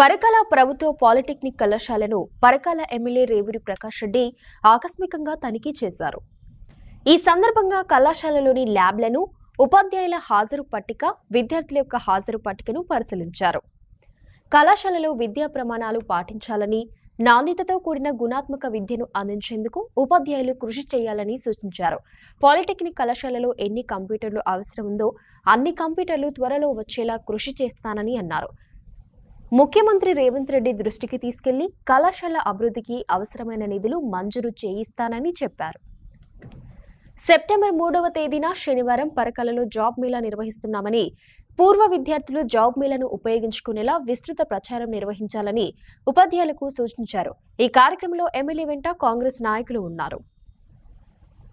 పరకాల ప్రభుత్వ పాలిటెక్నిక్ కళాశాలను పరకాల ఎమ్మెల్యే రేవూరి ప్రకాష్ రెడ్డి ఆకస్మికంగా తనిఖీ చేశారు ఈ సందర్భంగా కళాశాలలోని ల్యాబ్లను ఉపాధ్యాయుల హాజరు పట్టిక విద్యార్థుల యొక్క హాజరు పట్టికను పరిశీలించారు కళాశాలలో విద్యా ప్రమాణాలు పాటించాలని నాణ్యతతో కూడిన గుణాత్మక విద్యను అందించేందుకు ఉపాధ్యాయులు కృషి చేయాలని సూచించారు పాలిటెక్నిక్ కళాశాలలో ఎన్ని కంప్యూటర్లు అవసరం ఉందో అన్ని కంప్యూటర్లు త్వరలో వచ్చేలా కృషి చేస్తానని అన్నారు ముఖ్యమంత్రి రేవంత్ రెడ్డి దృష్టికి తీసుకెళ్లి కళాశాల అభివృద్ధికి అవసరమైన నిధులు మంజూరు చేయిస్తానని చెప్పారు సెప్టెంబర్ మూడవ తేదీన శనివారం పరకలలో జాబ్ మేళా నిర్వహిస్తున్నామని పూర్వ విద్యార్థులు జాబ్ మేళాను ఉపయోగించుకునేలా విస్తృత ప్రచారం నిర్వహించాలని ఉపాధ్యాయులకు సూచించారు ఈ కార్యక్రమంలో ఎమ్మెల్యే వెంట కాంగ్రెస్ నాయకులు ఉన్నారు